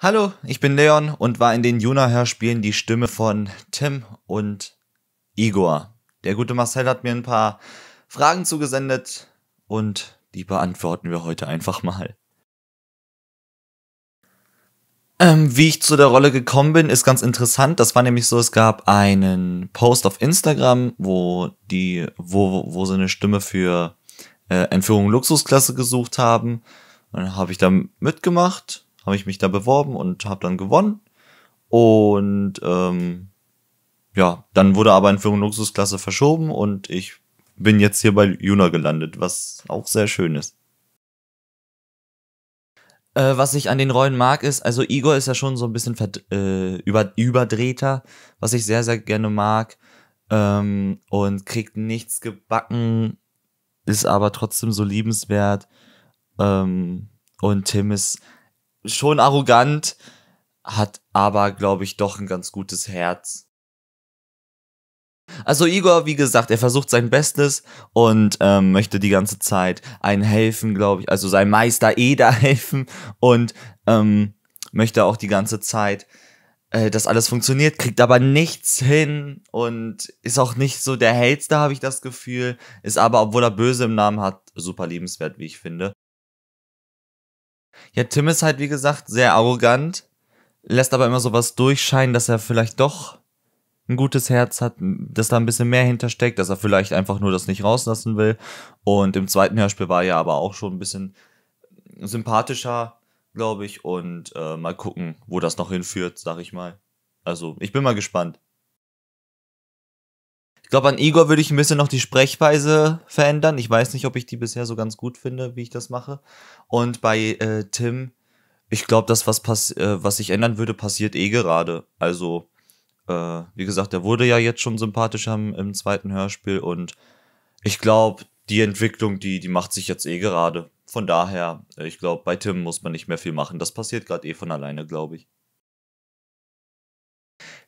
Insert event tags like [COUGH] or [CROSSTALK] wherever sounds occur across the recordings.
Hallo, ich bin Leon und war in den Juna-Hörspielen die Stimme von Tim und Igor. Der gute Marcel hat mir ein paar Fragen zugesendet und die beantworten wir heute einfach mal. Ähm, wie ich zu der Rolle gekommen bin, ist ganz interessant. Das war nämlich so, es gab einen Post auf Instagram, wo die, wo, wo sie eine Stimme für äh, Entführung Luxusklasse gesucht haben. dann habe ich da mitgemacht habe ich mich da beworben und habe dann gewonnen. Und ähm, ja, dann wurde aber in Führung Luxusklasse verschoben und ich bin jetzt hier bei Juna gelandet, was auch sehr schön ist. Äh, was ich an den Rollen mag, ist, also Igor ist ja schon so ein bisschen äh, über überdrehter, was ich sehr, sehr gerne mag. Ähm, und kriegt nichts gebacken, ist aber trotzdem so liebenswert. Ähm, und Tim ist schon arrogant, hat aber, glaube ich, doch ein ganz gutes Herz. Also Igor, wie gesagt, er versucht sein Bestes und ähm, möchte die ganze Zeit einen helfen, glaube ich, also sein Meister Eda [LAUGHS] helfen und ähm, möchte auch die ganze Zeit, äh, dass alles funktioniert, kriegt aber nichts hin und ist auch nicht so der Hellste, habe ich das Gefühl, ist aber, obwohl er Böse im Namen hat, super liebenswert, wie ich finde. Ja, Tim ist halt, wie gesagt, sehr arrogant, lässt aber immer sowas durchscheinen, dass er vielleicht doch ein gutes Herz hat, dass da ein bisschen mehr hintersteckt, dass er vielleicht einfach nur das nicht rauslassen will. Und im zweiten Hörspiel war er aber auch schon ein bisschen sympathischer, glaube ich. Und äh, mal gucken, wo das noch hinführt, sag ich mal. Also, ich bin mal gespannt. Ich glaube, an Igor würde ich ein bisschen noch die Sprechweise verändern. Ich weiß nicht, ob ich die bisher so ganz gut finde, wie ich das mache. Und bei äh, Tim, ich glaube, das, was, pass äh, was ich ändern würde, passiert eh gerade. Also, äh, wie gesagt, er wurde ja jetzt schon sympathischer im, im zweiten Hörspiel und ich glaube, die Entwicklung, die, die macht sich jetzt eh gerade. Von daher, äh, ich glaube, bei Tim muss man nicht mehr viel machen. Das passiert gerade eh von alleine, glaube ich.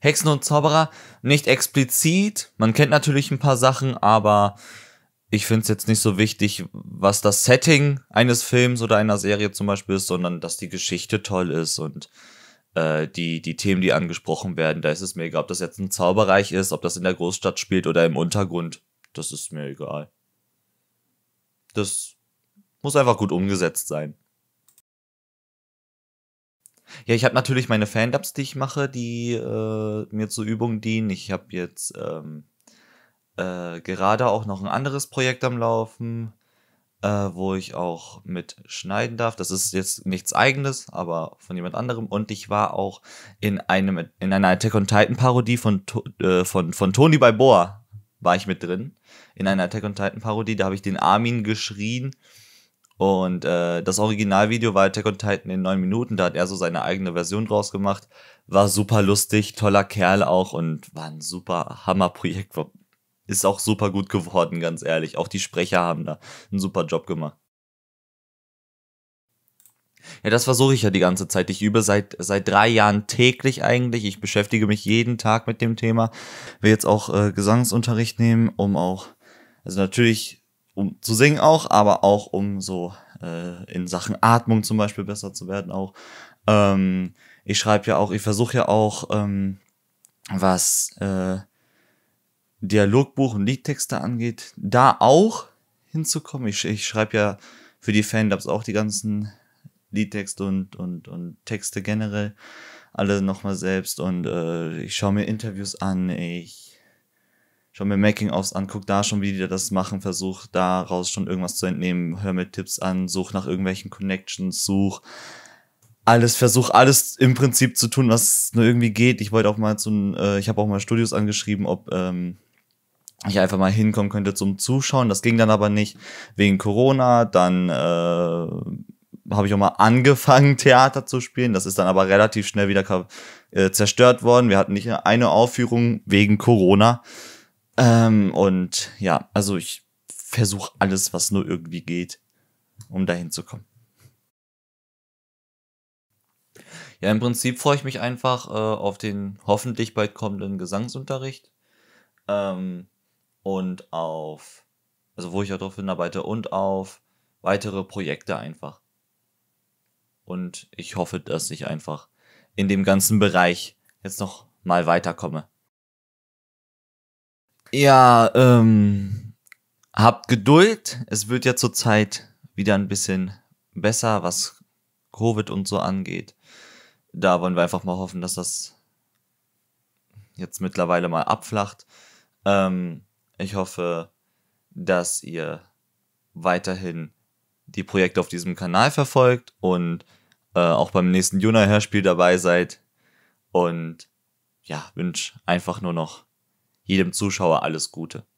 Hexen und Zauberer nicht explizit. Man kennt natürlich ein paar Sachen, aber ich finde es jetzt nicht so wichtig, was das Setting eines Films oder einer Serie zum Beispiel ist, sondern dass die Geschichte toll ist und äh, die, die Themen, die angesprochen werden. Da ist es mir egal, ob das jetzt ein Zauberreich ist, ob das in der Großstadt spielt oder im Untergrund. Das ist mir egal. Das muss einfach gut umgesetzt sein. Ja, ich habe natürlich meine Fan-Dubs, die ich mache, die äh, mir zur Übung dienen. Ich habe jetzt ähm, äh, gerade auch noch ein anderes Projekt am Laufen, äh, wo ich auch mit schneiden darf. Das ist jetzt nichts eigenes, aber von jemand anderem. Und ich war auch in einem in einer Attack on Titan Parodie von, äh, von, von Tony Balboa war ich mit drin. In einer Attack on Titan Parodie, da habe ich den Armin geschrien und äh, das Originalvideo war Attack on Titan in neun Minuten, da hat er so seine eigene Version draus gemacht. War super lustig, toller Kerl auch und war ein super Hammerprojekt. Ist auch super gut geworden, ganz ehrlich. Auch die Sprecher haben da einen super Job gemacht. Ja, das versuche ich ja die ganze Zeit. Ich übe seit, seit drei Jahren täglich eigentlich. Ich beschäftige mich jeden Tag mit dem Thema. Will jetzt auch äh, Gesangsunterricht nehmen, um auch, also natürlich um zu singen auch, aber auch um so äh, in Sachen Atmung zum Beispiel besser zu werden auch. Ähm, ich schreibe ja auch, ich versuche ja auch, ähm, was äh, Dialogbuch und Liedtexte angeht, da auch hinzukommen. Ich, ich schreibe ja für die Fanlabs auch die ganzen Liedtexte und, und, und Texte generell alle nochmal selbst und äh, ich schaue mir Interviews an, ich schon mir Making-ofs guck da schon wie die das machen, versuch daraus schon irgendwas zu entnehmen, hör mir Tipps an, such nach irgendwelchen Connections, such alles, versuch alles im Prinzip zu tun, was nur irgendwie geht. Ich wollte auch mal zu, äh, ich habe auch mal Studios angeschrieben, ob ähm, ich einfach mal hinkommen könnte zum Zuschauen. Das ging dann aber nicht wegen Corona. Dann äh, habe ich auch mal angefangen, [LAUGHS] Theater zu spielen. Das ist dann aber relativ schnell wieder äh, zerstört worden. Wir hatten nicht eine Aufführung wegen Corona. Ähm, und ja, also ich versuche alles, was nur irgendwie geht, um dahin zu kommen. Ja, im Prinzip freue ich mich einfach äh, auf den hoffentlich bald kommenden Gesangsunterricht ähm, und auf, also wo ich ja drauf hinarbeite und auf weitere Projekte einfach. Und ich hoffe, dass ich einfach in dem ganzen Bereich jetzt noch mal weiterkomme. Ja, ähm, habt Geduld. Es wird ja zurzeit wieder ein bisschen besser, was Covid und so angeht. Da wollen wir einfach mal hoffen, dass das jetzt mittlerweile mal abflacht. Ähm, ich hoffe, dass ihr weiterhin die Projekte auf diesem Kanal verfolgt und äh, auch beim nächsten Juna-Hörspiel dabei seid. Und ja, wünsche einfach nur noch jedem Zuschauer alles Gute.